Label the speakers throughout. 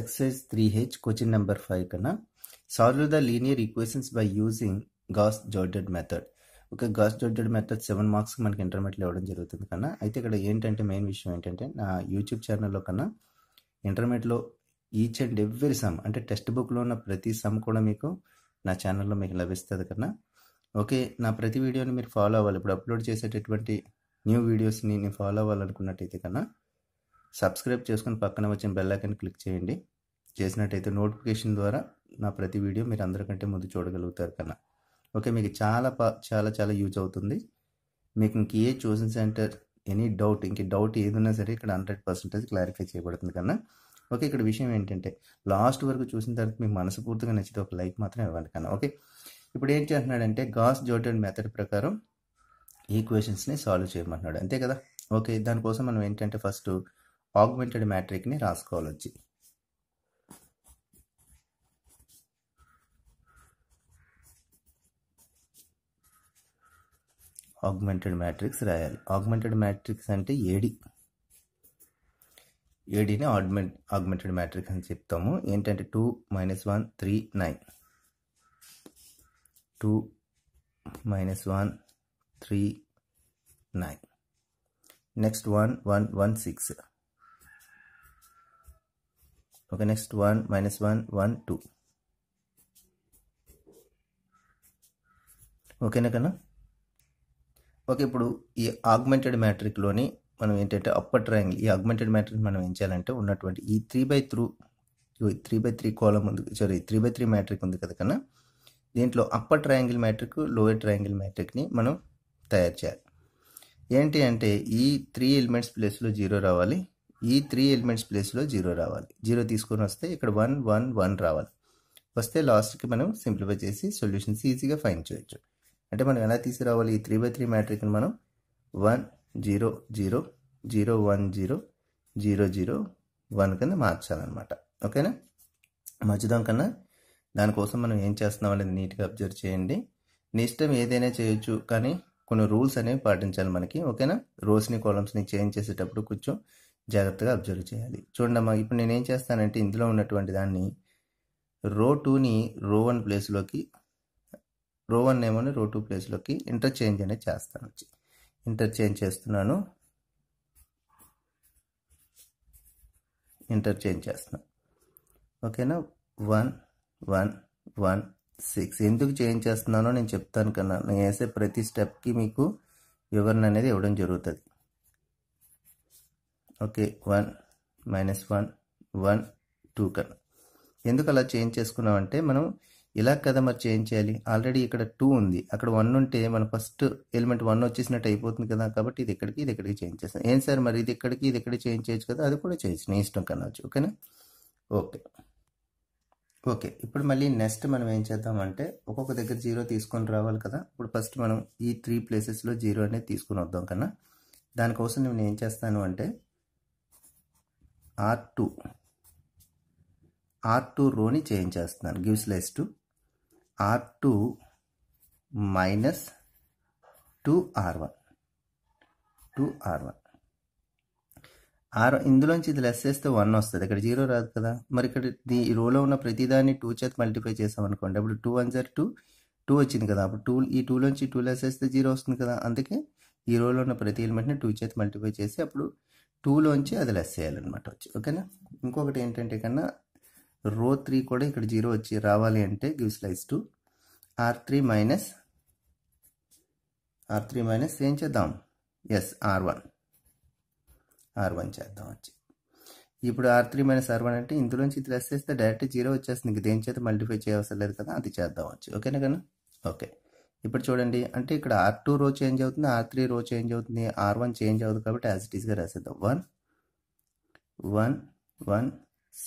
Speaker 1: excise three H question number five కన్నా solve the linear equations by using Gauss Jordan method ఒక Gauss Jordan method seven marks మనకి intermediate ఇవ్వడం జరుగుతుంది కన్నా అయితే ఇక్కడ ఏంటంటే మెయిన్ విషయం ఏంటంటే నా యూట్యూబ్ ఛానల్లో కన్నా ఇంటర్మీడియట్లో ఈచ్ అండ్ ఎవ్రీ సమ్ అంటే టెక్స్ట్ బుక్లో ఉన్న ప్రతి సమ్ కూడా మీకు నా ఛానల్లో మీకు లభిస్తుంది కన్నా ఓకే నా ప్రతి వీడియోని మీరు ఫాలో అవ్వాలి ఇప్పుడు అప్లోడ్ చేసేటటువంటి న్యూ వీడియోస్ని నేను ఫాలో అవ్వాలనుకున్నట్టయితే కన్నా సబ్స్క్రైబ్ చేసుకుని పక్కన వచ్చిన బెల్ ఐకన్ క్లిక్ చేయండి చేసినట్టయితే నోటిఫికేషన్ ద్వారా నా ప్రతి వీడియో మీరు అందరికంటే ముందు చూడగలుగుతారు కన్నా ఓకే మీకు చాలా చాలా చాలా యూజ్ అవుతుంది మీకు ఇంక ఏ చూసిన సెంటర్ ఎనీ డౌట్ ఇంక డౌట్ ఏదైనా సరే ఇక్కడ హండ్రెడ్ పర్సెంటేజ్ క్లారిఫై చేయబడుతుంది కన్నా ఓకే ఇక్కడ విషయం ఏంటంటే లాస్ట్ వరకు చూసిన తర్వాత మీకు మనస్ఫూర్తిగా నచ్చితే ఒక లైక్ మాత్రం ఇవ్వాలి కన్నా ఓకే ఇప్పుడు ఏం చేస్తున్నాడంటే గాస్ జోటెడ్ మెథడ్ ప్రకారం ఈక్వేషన్స్ని సాల్వ్ చేయమంటున్నాడు అంతే కదా ఓకే దానికోసం మనం ఏంటంటే ఫస్ట్ ఆగ్మెంటెడ్ మ్యాట్రిక్ని రాసుకోవాలి వచ్చి ఆగ్మెంటెడ్ మ్యాట్రిక్స్ రాయాలి ఆగ్మెంటెడ్ మ్యాట్రిక్స్ అంటే ఏడి ఏడీని ఆగ్మెంట్ ఆగ్మెంటెడ్ మ్యాట్రిక్స్ అని చెప్తాము ఏంటంటే two minus one three nine two minus one three nine next one one one six okay next one minus one one two ఓకేనా కన్నా ఓకే ఇప్పుడు ఈ ఆగ్మెంటెడ్ మ్యాట్రిక్లోని మనం ఏంటంటే అప్పర్ ట్రయాంగిల్ ఈ ఆగ్మెంటెడ్ మ్యాట్రిక్ మనం ఏం చేయాలంటే ఉన్నటువంటి ఈ three by through three by three కాలం ఉంది sorry three by three matrix ఉంది కదా కన్నా దీంట్లో upper triangle matrix lower triangle మ్యాట్రిక్ని మనం తయారు చేయాలి ఏంటి అంటే ఈ త్రీ ఎలిమెంట్స్ ప్లేస్లో జీరో రావాలి ఈ త్రీ ఎలిమెంట్స్ ప్లేస్లో జీరో రావాలి జీరో తీసుకొని వస్తే ఇక్కడ వన్ వన్ వన్ రావాలి వస్తే లాస్ట్కి మనం సింప్లిఫై చేసి సొల్యూషన్స్ ఈజీగా ఫైండ్ చేయొచ్చు అంటే మనం ఎలా తీసుకురావాలి ఈ త్రీ బై త్రీ మ్యాట్రిక్ని మనం one zero zero zero one zero zero zero one కింద మార్చాలన్నమాట ఓకేనా మార్చుదాం కన్నా దానికోసం మనం ఏం చేస్తున్నాం అనేది నీట్గా అబ్జర్వ్ చేయండి నీ ఇష్టం ఏదైనా చేయొచ్చు కానీ కొన్ని రూల్స్ అనేవి పాటించాలి మనకి ఓకేనా రోస్ని కాలమ్స్ని చేంజ్ చేసేటప్పుడు కొంచెం జాగ్రత్తగా అబ్జర్వ్ చేయాలి చూడండి అమ్మా ఇప్పుడు నేనేం చేస్తానంటే ఇందులో ఉన్నటువంటి దాన్ని రో టూని రో వన్ ప్లేస్లోకి రో వన్ ఏమోని రో టూ ప్లేస్లోకి ఇంటర్చేంజ్ అనేది చేస్తాను వచ్చి ఇంటర్చేంజ్ చేస్తున్నాను ఇంటర్చేంజ్ చేస్తున్నాను ఓకేనా వన్ వన్ వన్ సిక్స్ ఎందుకు చేంజ్ చేస్తున్నానో నేను చెప్తాను కన్నా నేను వేసే ప్రతి స్టెప్కి మీకు వివరణ అనేది ఇవ్వడం జరుగుతుంది okay one minus one one two కన్ ఎందుకు అలా చేంజ్ చేసుకున్నామంటే మనం ఇలా కదా మరి చేంజ్ చేయాలి ఆల్రెడీ ఇక్కడ టూ ఉంది అక్కడ వన్ ఉంటే మన ఫస్ట్ ఎలిమెంట్ వన్ వచ్చేసినట్టు అయిపోతుంది కదా కాబట్టి ఇది ఇక్కడికి ఇది ఇక్కడికి చేంజ్ చేస్తాం ఏం సార్ మరి ఇది ఇక్కడికి ఇది ఇక్కడికి చేంజ్ చేయొచ్చు కదా అది కూడా చేయొచ్చు నీ ఇష్టం కనవచ్చు ఓకేనా ఓకే ఓకే ఇప్పుడు మళ్ళీ నెక్స్ట్ మనం ఏం చేద్దామంటే ఒక్కొక్క దగ్గర జీరో తీసుకొని రావాలి కదా ఇప్పుడు ఫస్ట్ మనం ఈ త్రీ ప్లేసెస్లో జీరో అనేది తీసుకుని వద్దాం కన్నా దానికోసం నేను ఏం చేస్తాను అంటే ఆర్ టూ ఆర్ టూ రోని చేంజ్ చేస్తున్నాను gives less to R two minus two R one two R one R ఇందులోంచి ఇది లెస్ చేస్తే వన్ వస్తుంది ఇక్కడ జీరో రాదు కదా మరి ఇక్కడ దీ రోలో ఉన్న ప్రతిదాన్ని టూ చేత మల్టిప్లై చేసామనుకోండి అప్పుడు టూ వన్ జర్ టూ టూ వచ్చింది కదా అప్పుడు టూ ఈ టూలోంచి టూ లెస్ చేస్తే జీరో వస్తుంది కదా అందుకే ఈ రోలో ఉన్న ప్రతి ఎలిమెంట్ని టూ చేసి మల్టిఫై చేసి అప్పుడు టూలోంచి అది లెస్ చేయాలన్నమాట వచ్చి ఓకేనా ఇంకొకటి ఏంటంటే కన్నా రో త్రీ కూడా ఇక్కడ జీరో వచ్చి రావాలి అంటే give slice two R three minus R three minus ఏం చేద్దాం S R one R one చేద్దాం వచ్చి ఇప్పుడు R three minus R one అంటే ఇందులోంచి ఇది లెస్ చేస్తే డైరెక్ట్ జీరో వచ్చేస్తుంది ఇంక దేని చేత మల్టిఫై చేయవలసిన లేదు కదా అది చేద్దాం వచ్చి ఓకేనా కన్నా ఓకే ఇప్పుడు చూడండి అంటే ఇక్కడ ఆర్ టూ రో చేంజ్ అవుతుంది ఆర్ త్రీ రో చేంజ్ అవుతుంది ఆర్ వన్ చేంజ్ అవుతుంది కాబట్టి యాజ్ ఇట్ ఈస్గా రాసేద్దాం వన్ వన్ వన్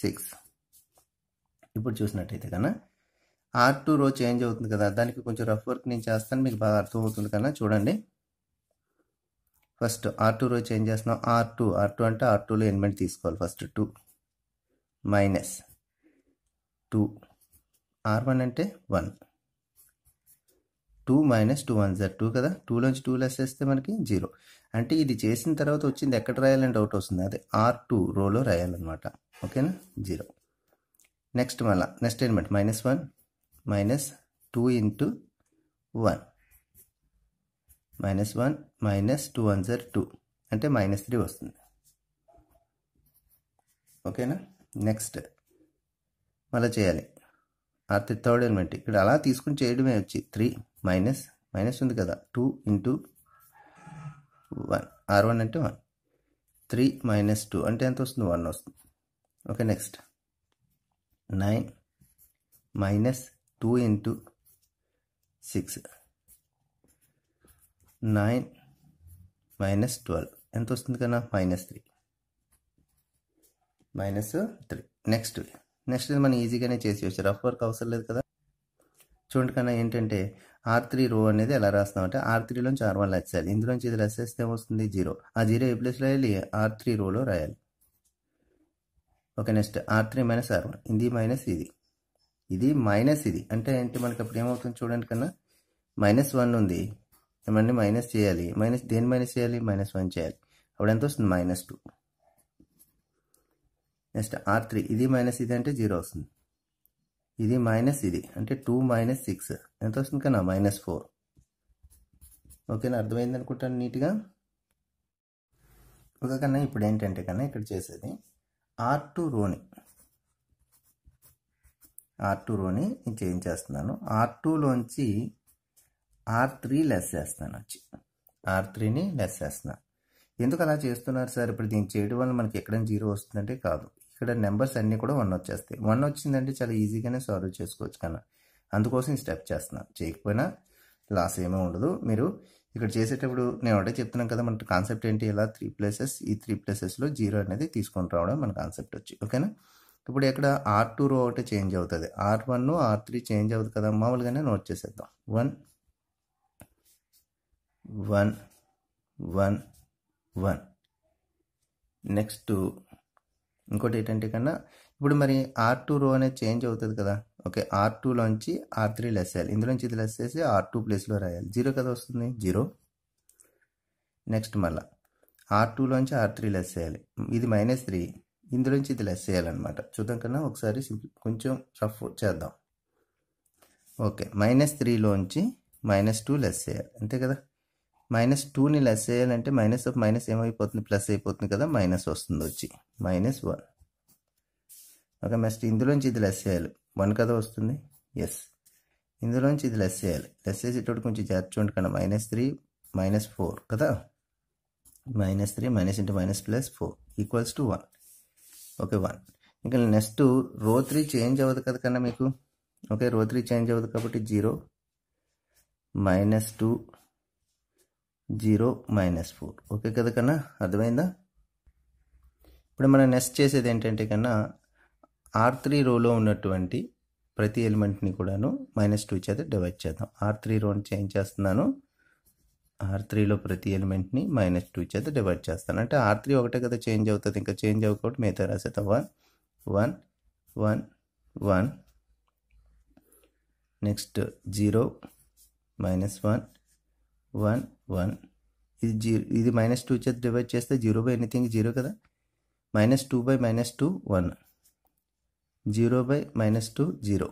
Speaker 1: సిక్స్ ఇప్పుడు చూసినట్టయితే కన్నా ఆర్ టూ రో చేంజ్ అవుతుంది కదా దానికి కొంచెం రఫ్ వర్క్ నేను చేస్తాను మీకు బాగా అర్థమవుతుంది కన్నా చూడండి first R two row change చేస్తున్నాం ఆర్ టూ ఆర్ టూ అంటే ఆర్ టూలో ఎన్మెంట్ తీసుకోవాలి first two minus two R one అంటే one two minus two one జర్ టూ కదా టూలోంచి టూ లెస్ చేస్తే మనకి జీరో అంటే ఇది చేసిన తర్వాత వచ్చింది ఎక్కడ రాయాలని డౌట్ వస్తుంది అదే ఆర్ టూ రోలో రాయాలన్నమాట ఓకేనా జీరో నెక్స్ట్ మళ్ళా నెక్స్ట్ ఏంటంటే minus one minus two into one minus one minus two one జర్ టూ అంటే మైనస్ త్రీ వస్తుంది ఓకేనా నెక్స్ట్ మళ్ళీ చేయాలి ఆర్ థర్డ్ ఎలిమెంట్ ఇక్కడ అలా తీసుకుని చేయడమే వచ్చి త్రీ మైనస్ మైనస్ ఉంది కదా two into one R one అంటే వన్ త్రీ మైనస్ టూ అంటే ఎంత వస్తుంది వన్ వస్తుంది okay next nine minus two into six nine minus twelve ఎంత వస్తుంది కదా minus three minus three next next మనం ఈజీగానే చేసి వచ్చి రఫ్ వర్క్ అవసరం లేదు కదా చూడండి కన్నా ఏంటంటే ఆర్ త్రీ రో అనేది ఎలా రాస్తాం అంటే ఆర్ త్రీలోంచి ఆర్ వన్ లెచ్చాలి ఇందులోంచి ఇది లెస్ చేస్తే వస్తుంది జీరో ఆ జీరో ఏ ప్లేస్లో వెళ్ళి ఆర్ త్రీ రోలో రాయాలి okay next R three minus R one ఇది మైనస్ ఇది ఇది మైనస్ ఇది అంటే ఏంటి మనకి అప్పుడు ఏమవుతుంది చూడండి కన్నా మైనస్ వన్ ఉంది ఏమండి మైనస్ చేయాలి మైనస్ దేని మైనస్ చేయాలి మైనస్ వన్ చేయాలి అప్పుడు ఎంత వస్తుంది minus two next R three ఇది మైనస్ ఇది అంటే జీరో వస్తుంది ఇది మైనస్ ఇది అంటే టూ మైనస్ సిక్స్ ఎంత వస్తుంది కన్నా మైనస్ ఫోర్ ఓకేనా అర్థమైంది అనుకుంటాను నీట్గా ఒక కన్నా ఇప్పుడు ఏంటంటే కన్నా ఇక్కడ చేసేది ఆర్ టు రోని ఆర్ టూ రోని నేను చేంజ్ చేస్తున్నాను ఆర్ టూలోంచి ఆర్ త్రీ లెస్ చేస్తాను వచ్చి ఆర్ త్రీని లెస్ చేస్తున్నాను ఎందుకు అలా చేస్తున్నారు సార్ ఇప్పుడు దీన్ని చేయడం వల్ల మనకి ఎక్కడైనా జీరో వస్తుందంటే కాదు ఇక్కడ నెంబర్స్ అన్నీ కూడా వన్ వచ్చేస్తాయి వన్ వచ్చిందంటే చాలా ఈజీగానే సాల్వ్ చేసుకోవచ్చు కన్నా అందుకోసం స్టెప్ చేస్తున్నాను చేయకపోయినా లాస్ ఏమీ ఉండదు మీరు ఇక్కడ చేసేటప్పుడు నేను ఒకటే చెప్తున్నాను కదా మన కాన్సెప్ట్ ఏంటి ఇలా త్రీ ప్లేసెస్ ఈ త్రీ ప్లేసెస్లో జీరో అనేది తీసుకొని రావడం మన కాన్సెప్ట్ వచ్చి ఓకేనా ఇప్పుడు ఇక్కడ ఆర్ టూ రో ఒకటే చేంజ్ అవుతుంది R one R three change అవుతుంది కదా మామూలుగానే నోట్ చేసేద్దాం one one one one next ఇంకోటి ఏంటంటే కన్నా ఇప్పుడు మరి ఆర్ టూ రో అనేది చేంజ్ అవుతుంది కదా ఓకే ఆర్ టూలోంచి ఆర్ త్రీ లెస్ చేయాలి ఇందులోంచి ఇది లెస్ చేసి ఆర్ టూ ప్లేస్లో రాయాలి జీరో కదా వస్తుంది జీరో నెక్స్ట్ మళ్ళా ఆర్ టూలోంచి ఆర్ త్రీ లెస్ చేయాలి ఇది మైనస్ త్రీ ఇందులోంచి ఇది లెస్ చేయాలన్నమాట చూద్దాం కన్నా ఒకసారి కొంచెం రఫ్ చేద్దాం ఓకే మైనస్ త్రీలోంచి మైనస్ టూ లెస్ చేయాలి అంతే కదా మైనస్ టూని లెస్ చేయాలంటే మైనస్ ఆఫ్ మైనస్ ఏమైపోతుంది ప్లస్ అయిపోతుంది కదా మైనస్ వస్తుంది వచ్చి మైనస్ వన్ ఓకే నెక్స్ట్ ఇందులోంచి ఇది లెస్ చేయాలి వన్ కదా వస్తుంది ఎస్ ఇందులోంచి ఇది లెస్ చేయాలి లెస్ చేసేటప్పుడు కొంచెం చేర్చుకోండి కదా మైనస్ త్రీ మైనస్ ఫోర్ కదా minus three minus into minus plus four equals to one okay one ఇంకా నెక్స్ట్ రో త్రీ చేంజ్ అవ్వదు కదా కన్నా మీకు ఓకే రో త్రీ చేంజ్ అవ్వదు కాబట్టి zero minus two zero minus four okay కదా కన్నా అర్థమైందా ఇప్పుడు మనం నెక్స్ట్ చేసేది ఏంటంటే కన్నా ఆర్ త్రీ రోలో ఉన్నటువంటి ప్రతి ఎలిమెంట్ని కూడాను మైనస్ టూ చేత డివైడ్ చేద్దాం ఆర్ త్రీ రోని చేంజ్ చేస్తున్నాను ఆర్ త్రీలో ప్రతి ఎలిమెంట్ని మైనస్ టూ చేత డివైడ్ చేస్తాను అంటే ఆర్ త్రీ ఒకటే కదా చేంజ్ అవుతుంది ఇంకా చేంజ్ అవ్వకూడదు మిగతా రాసేత one one one one next zero minus one one one ఇది జీరో ఇది మైనస్ టూ చేత డివైడ్ చేస్తే జీరో బై ఎనీథింగ్ జీరో కదా minus two by minus two one zero by minus two zero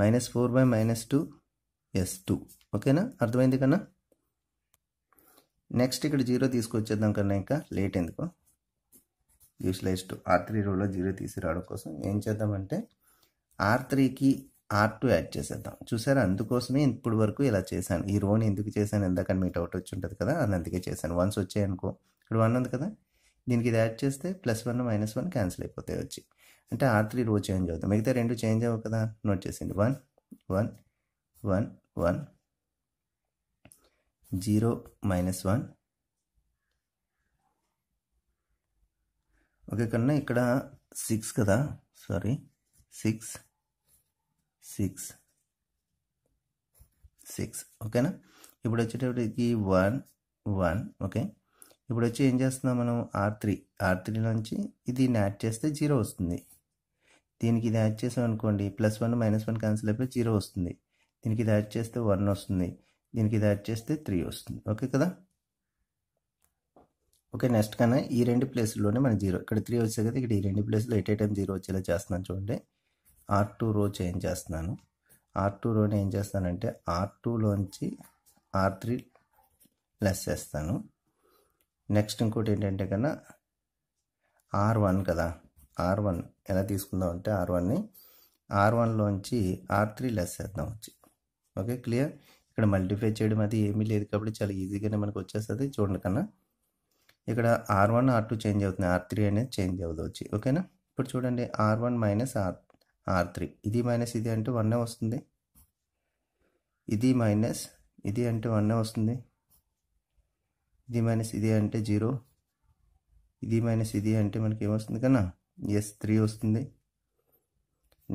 Speaker 1: minus four by minus two is two ఓకేనా అర్థమైంది కన్నా next ఇక్కడ zero తీసుకొచ్చేద్దాం కన్నా ఇంకా లేట్ ఎందుకు యూస్లైజ్ టు ఆర్ త్రీ రోలో జీరో తీసి రావడం కోసం ఏం చేద్దామంటే ఆర్ త్రీకి ఆర్ట్ యాడ్ చేసేద్దాం చూసారా అందుకోసమే ఇప్పుడు వరకు ఇలా చేశాను ఈ రోని ఎందుకు చేశాను ఎందుకని మీ డౌట్ వచ్చి ఉంటుంది కదా అది అందుకే చేశాను వన్స్ వచ్చాయనుకో ఇక్కడ వన్ ఉంది కదా దీనికి ఇది యాడ్ చేస్తే plus one minus one cancel అయిపోతాయి వచ్చి అంటే ఆర్ త్రీ రో చేంజ్ అవుతుంది మిగతా రెండు చేంజ్ అవ్వవు కదా నోట్ చేసింది one one one one zero minus one okay కన్నా ఇక్కడ సిక్స్ కదా సారీ సిక్స్ సిక్స్ సిక్స్ ఓకేనా ఇప్పుడు వచ్చేటప్పటికి వన్ వన్ ఓకే ఇప్పుడు వచ్చి ఏం చేస్తున్నాం మనం ఆర్ త్రీ ఆర్ త్రీ నుంచి ఇది యాడ్ చేస్తే జీరో వస్తుంది దీనికి ఇది యాడ్ చేసాం అనుకోండి plus one minus one cancel అయిపోయి జీరో వస్తుంది దీనికి ఇది యాడ్ చేస్తే వన్ వస్తుంది దీనికి ఇది యాడ్ చేస్తే త్రీ వస్తుంది ఓకే కదా ఓకే నెక్స్ట్ కన్నా ఈ రెండు ప్లేస్లోనే మన జీరో ఇక్కడ త్రీ వచ్చే కదా ఇక్కడ ఈ రెండు ప్లేస్లో ఎట్ ఏ టైం జీరో వచ్చేలా చేస్తున్నాను చూడండి ఆర్ టూ రో చేంజ్ చేస్తున్నాను ఆర్ టూ రోని ఏం చేస్తానంటే ఆర్ టూలోంచి ఆర్ త్రీ ప్లస్ చేస్తాను నెక్స్ట్ ఇంకోటి ఏంటంటే కన్నా ఆర్ వన్ కదా ఆర్ వన్ ఎలా తీసుకుందాం అంటే ఆర్ వన్ని ఆర్ వన్లోంచి ఆర్ త్రీ లెస్ చేద్దాం వచ్చి ఓకే క్లియర్ ఇక్కడ మల్టిఫై చేయడం అది ఏమీ లేదు కాబట్టి చాలా ఈజీగానే మనకు వచ్చేస్తుంది చూడండి కన్నా ఇక్కడ R one R two change అవుతుంది ఆర్ త్రీ అనేది చేంజ్ అవుతుంది వచ్చి ఓకేనా ఇప్పుడు చూడండి R one minus R R three ఇది మైనస్ ఇది అంటే వన్నే వస్తుంది ఇది మైనస్ ఇది అంటే వన్నే వస్తుంది ఇది మైనస్ ఇది అంటే జీరో ఇది మైనస్ ఇది అంటే మనకి ఏమొస్తుంది కన్నా ఎస్ త్రీ వస్తుంది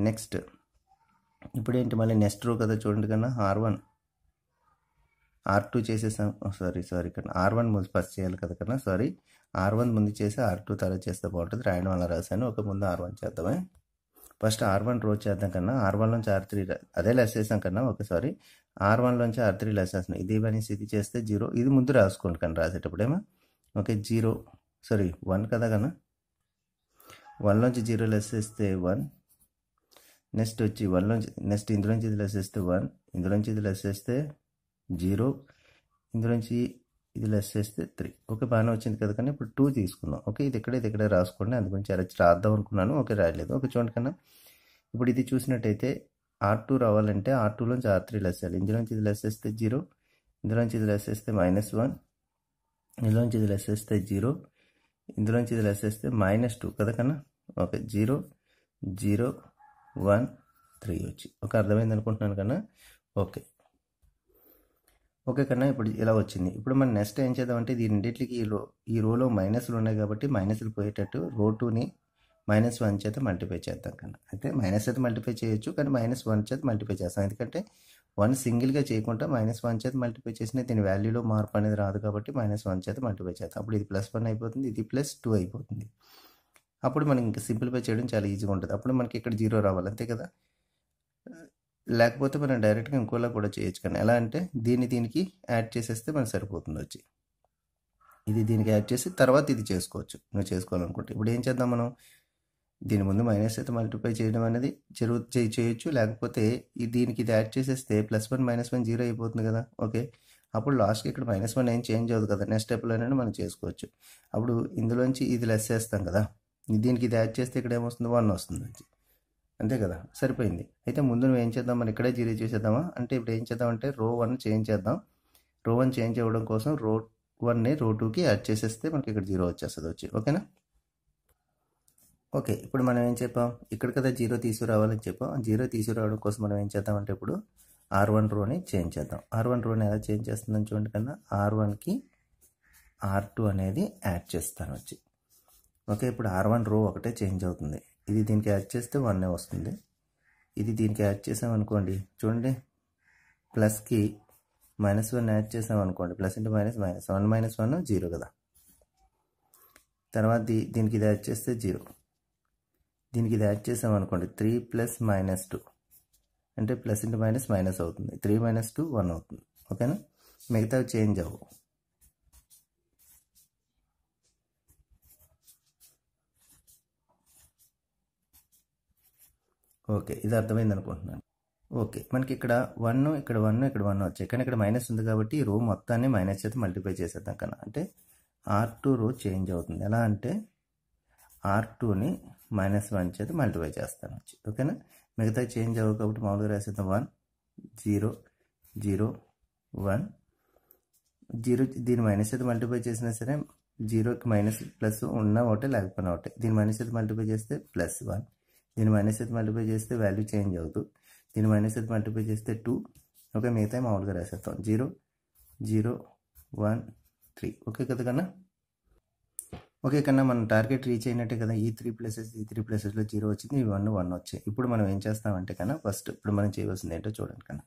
Speaker 1: నెక్స్ట్ ఇప్పుడేంటి మళ్ళీ నెక్స్ట్ రో కదా చూడండి కన్నా ఆర్ వన్ ఆర్ టూ చేసేసాం సారీ సారీ కన్నా ఆర్ వన్ ముందు ఫస్ట్ చేయాలి కదా కన్నా సారీ ఆర్ వన్ ముందు చేసి ఆర్ టూ తర్వాత చేస్తే బాగుంటుంది రాయడం అలా రాశాను ఒక ముందు ఆర్ వన్ చేద్దామే ఫస్ట్ ఆర్ వన్ రోజు చేద్దాం కన్నా ఆర్ వన్లోంచి ఆర్ త్రీ అదే లెస్ చేసాం కన్నా ఒకసారి ఆర్ వన్లోంచి ఆర్ త్రీ లెస్ చేస్తున్నాం ఇది ఇవన్నీ ఇది చేస్తే జీరో ఇది ముందు రాసుకోండి కానీ రాసేటప్పుడేమో ఓకే జీరో సారీ వన్ కదా కన్నా వన్లోంచి జీరో లెస్ చేస్తే వన్ నెక్స్ట్ వచ్చి వన్లోంచి నెక్స్ట్ ఇందులోంచి ఇది లెస్ చేస్తే వన్ ఇందులోంచి ఇది లెస్ చేస్తే జీరో ఇందులోంచి ఇది లెస్ చేస్తే త్రీ ఓకే బాగానే వచ్చింది కదా కానీ ఇప్పుడు టూ తీసుకున్నాం ఓకే ఇది ఎక్కడ ఇది ఎక్కడే రాసుకోండి అందు గురించి అలా రాద్దాం అనుకున్నాను ఓకే రాయలేదు ఓకే చూడండి కన్నా ఇప్పుడు ఇది చూసినట్టయితే ఆర్ టూ రావాలంటే ఆర్ టూలోంచి ఆర్ త్రీ లెస్ చేయాలి ఇందులోంచి ఇది లెస్ చేస్తే జీరో ఇందులోంచి ఇది లెస్ చేస్తే మైనస్ వన్ ఇందులోంచి ఇది లెస్ చేస్తే జీరో ఇందులోంచి ఇది లెస్ చేస్తే మైనస్ టూ కదా కన్నా okay zero zero one three వచ్చి ఒక అర్థమైంది అనుకుంటున్నాను కన్నా ఓకే ఓకే కన్నా ఇప్పుడు ఇలా వచ్చింది ఇప్పుడు మనం నెక్స్ట్ ఏం చేద్దామంటే రెండింటికి ఈ రో ఈ రోలో మైనస్లు ఉన్నాయి కాబట్టి మైనస్లు పోయేటట్టు రో టూని మైనస్ వన్ చేత మల్టిప్లై చేద్దాం కన్నా అయితే మైనస్ అయితే మల్టిప్లై చేయొచ్చు కానీ మైనస్ వన్ చేత మల్టిప్లై చేస్తాం ఎందుకంటే వన్ సింగిల్గా చేయకుండా మైనస్ వన్ చేత మల్టిప్లై చేసిన దీని వాల్యూలో మార్పు అనేది రాదు కాబట్టి మైనస్ వన్ చేత మల్టిప్లై చేస్తాం అప్పుడు ఇది ప్లస్ వన్ అయిపోతుంది ఇది ప్లస్ టూ అయిపోతుంది అప్పుడు మనకి ఇంకా సింపుల్ పే చేయడం చాలా ఈజీగా ఉంటుంది అప్పుడు మనకి ఇక్కడ జీరో రావాలి అంతే కదా లేకపోతే మనం డైరెక్ట్గా ఇంకోలా కూడా చేయొచ్చు కానీ ఎలా అంటే దీన్ని దీనికి యాడ్ చేసేస్తే మనకు సరిపోతుంది వచ్చి ఇది దీనికి యాడ్ చేసి తర్వాత ఇది చేసుకోవచ్చు నువ్వు చేసుకోవాలనుకుంటే ఇప్పుడు ఏం చేద్దాం మనం దీని ముందు మైనస్ అయితే మల్టిప్లై చేయడం అనేది జరుగు చేయొచ్చు లేకపోతే ఈ దీనికి ఇది యాడ్ చేసేస్తే plus one minus one zero అయిపోతుంది కదా ఓకే అప్పుడు లాస్ట్కి ఇక్కడ మైనస్ వన్ ఏం చేంజ్ అవ్వదు కదా నెక్స్ట్ స్టెప్లోనే మనం చేసుకోవచ్చు అప్పుడు ఇందులోంచి ఇది లెస్ చేస్తాం కదా దీనికి ఇది యాడ్ చేస్తే ఇక్కడ ఏమొస్తుంది వన్ వస్తుంది అంతే కదా సరిపోయింది అయితే ముందు నువ్వు ఏం చేద్దాం మనం ఇక్కడే జీరో చేసేద్దామా అంటే ఇప్పుడు ఏం చేద్దాం అంటే రో వన్ చేంజ్ చేద్దాం రో వన్ చేంజ్ అవ్వడం కోసం రో వన్ని రో టూకి యాడ్ చేసేస్తే మనకి ఇక్కడ జీరో వచ్చేస్తుంది వచ్చి ఓకేనా ఓకే ఇప్పుడు మనం ఏం చెప్పాం ఇక్కడ కదా జీరో తీసుకురావాలని చెప్పాం జీరో తీసుకురావడం కోసం మనం ఏం చేద్దామంటే ఇప్పుడు ఆర్ వన్ రోని చేంజ్ చేద్దాం ఆర్ వన్ రోని ఎలా చేంజ్ చేస్తుందని చూడండి కన్నా ఆర్ వన్కి ఆర్ టూ అనేది యాడ్ చేస్తాను వచ్చి ఓకే ఇప్పుడు ఆర్ వన్ రో ఒకటే చేంజ్ అవుతుంది ఇది దీనికి యాడ్ చేస్తే వన్ వస్తుంది ఇది దీనికి యాడ్ అనుకోండి చూడండి ప్లస్కి మైనస్ వన్ యాడ్ అనుకోండి plus into minus minus one minus one zero కదా తర్వాత దీనికి ఇది యాడ్ చేస్తే జీరో దీనికి ఇది యాడ్ అనుకోండి త్రీ ప్లస్ మైనస్ టూ అంటే ప్లస్ ఇంటూ మైనస్ మైనస్ అవుతుంది త్రీ మైనస్ టూ వన్ అవుతుంది ఓకేనా మిగతా చేంజ్ అవ్వవు ఓకే ఇది అర్థమైంది అనుకుంటున్నాను ఓకే మనకి ఇక్కడ వన్ ఇక్కడ వన్ ఇక్కడ వన్ వచ్చాయి కానీ ఇక్కడ మైనస్ ఉంది కాబట్టి రో మొత్తాన్ని మైనస్ చేసి మల్టిప్లై చేసేద్దాం కన్నా అంటే ఆర్ టూ రో చేంజ్ అవుతుంది ఎలా అంటే ఆర్ టూని మైనస్ వన్ చేతి మల్టిప్లై చేస్తాను ఓకేనా మిగతా చేంజ్ అవ్వ కాబట్టి మామూలుగా రాసేద్దాం one zero zero one zero దీని మైనస్ అయితే మల్టిప్లై చేసినా సరే జీరోకి మైనస్ ప్లస్ ఉన్నా ఒకటే లేకపోయినా ఒకటే దీని మైనస్ అయితే మల్టిప్లై చేస్తే ప్లస్ వన్ దీన్ని మైనస్ అయితే మల్టిప్లై చేస్తే వాల్యూ చేంజ్ అవుతుంది దీన్ని మైనస్ అయితే మల్టిప్లై చేస్తే టూ ఓకే మిగతా మామూలుగా రాసేస్తాం zero zero one three okay కదా కన్నా ఓకే కన్నా మనం టార్గెట్ రీచ్ అయినట్టే కదా ఈ త్రీ ప్లేసెస్ ఈ త్రీ ప్లేసెస్లో జీరో వచ్చింది ఈ వన్ వన్ వచ్చాయి ఇప్పుడు మనం ఏం చేస్తామంటే కన్నా ఫస్ట్ ఇప్పుడు మనం చేయవలసింది ఏంటో చూడండి కన్నా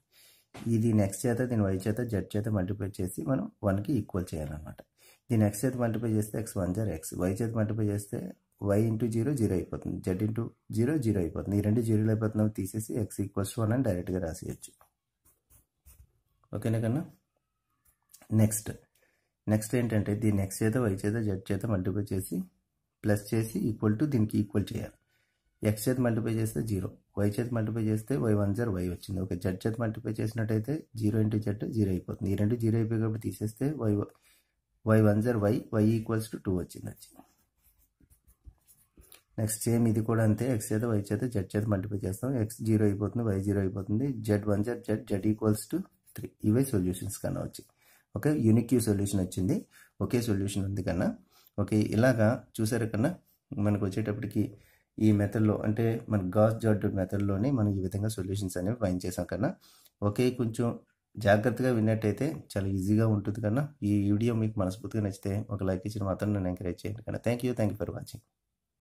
Speaker 1: ఇది నెక్స్ట్ చేత దీని వై చేత జెడ్ చేత మల్టిప్లై చేసి మనం వన్కి ఈక్వల్ చేయాలన్నమాట దీని ఎక్స్ చేత మల్టిప్లై చేస్తే ఎక్స్ వన్ జర్ ఎక్స్ వై చేత మల్టిప్లై చేస్తే వై ఇంటూ జీరో జీరో అయిపోతుంది జెడ్ ఇంటూ జీరో జీరో అయిపోతుంది ఈ రెండు జీరోలు అయిపోతున్నావు తీసేసి ఎక్స్ ఈక్వల్స్ వన్ అని డైరెక్ట్గా రాసేయచ్చు ఓకేనా కన్నా నెక్స్ట్ నెక్స్ట్ ఏంటంటే దీన్ని ఎక్స్ చేత వై చేత జెడ్ చేత మల్టిప్లై చేసి ప్లస్ చేసి ఈక్వల్ టు దీనికి ఈక్వల్ చేయాలి ఎక్స్ చేత మల్టిప్లై చేస్తే జీరో వై చేత మల్టిప్లై చేస్తే వై వన్ జీరో వై వచ్చింది ఓకే జెడ్ చేత మల్టిప్లై చేసినట్టయితే జీరో ఇంటూ జెడ్ జీరో అయిపోతుంది ఈ రెండు జీరో అయిపోయి కాబట్టి తీసేస్తే y y one zero y y equals to two వచ్చింది వచ్చింది నెక్స్ట్ సేమ్ ఇది కూడా అంతే ఎక్స్ చేత వై చేత జెడ్ చేత మల్టిప్లై చేస్తాం ఎక్స్ జీరో అయిపోతుంది వై జీరో అయిపోతుంది z one z z z equals to three ఇవే సొల్యూషన్స్ కన్నా వచ్చాయి ఓకే యూనిక్ సొల్యూషన్ వచ్చింది ఒకే సొల్యూషన్ ఉంది కన్నా ఓకే ఇలాగా చూసారు కన్నా మనకు వచ్చేటప్పటికి ఈ మెథడ్లో అంటే మన గాస్ జాడ్ మెథడ్లోనే మనం ఈ విధంగా సొల్యూషన్స్ అనేవి ఫైన్ చేసాం కన్నా ఒకే కొంచెం జాగ్రత్తగా విన్నట్టయితే చాలా ఈజీగా ఉంటుంది కన్నా ఈ వీడియో మీకు మనస్ఫూర్తిగా నచ్చితే ఒక లైక్ ఇచ్చిన మాత్రం నన్ను ఎంకరేజ్ చేయండి కన్నా thank you thank you for watching